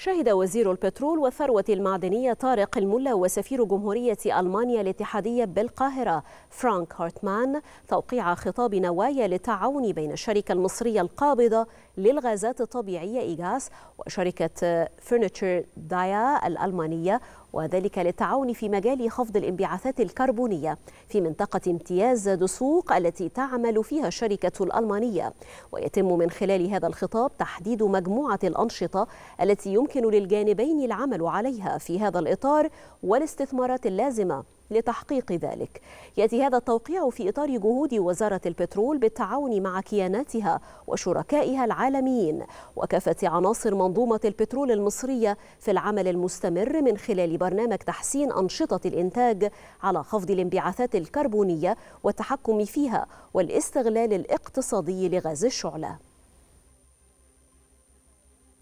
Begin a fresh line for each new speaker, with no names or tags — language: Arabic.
شهد وزير البترول والثروة المعدنية طارق الملا وسفير جمهورية ألمانيا الاتحادية بالقاهرة فرانك هارتمان توقيع خطاب نوايا للتعاون بين الشركة المصرية القابضة للغازات الطبيعية إيجاس وشركة فرنتشر دايا الألمانية وذلك للتعاون في مجال خفض الانبعاثات الكربونية في منطقة امتياز دسوق التي تعمل فيها الشركة الألمانية ويتم من خلال هذا الخطاب تحديد مجموعة الأنشطة التي يمكن للجانبين العمل عليها في هذا الإطار والاستثمارات اللازمة لتحقيق ذلك يأتي هذا التوقيع في إطار جهود وزارة البترول بالتعاون مع كياناتها وشركائها العالميين وكافة عناصر منظومة البترول المصرية في العمل المستمر من خلال برنامج تحسين أنشطة الإنتاج على خفض الانبعاثات الكربونية والتحكم فيها والاستغلال الاقتصادي لغاز الشعلة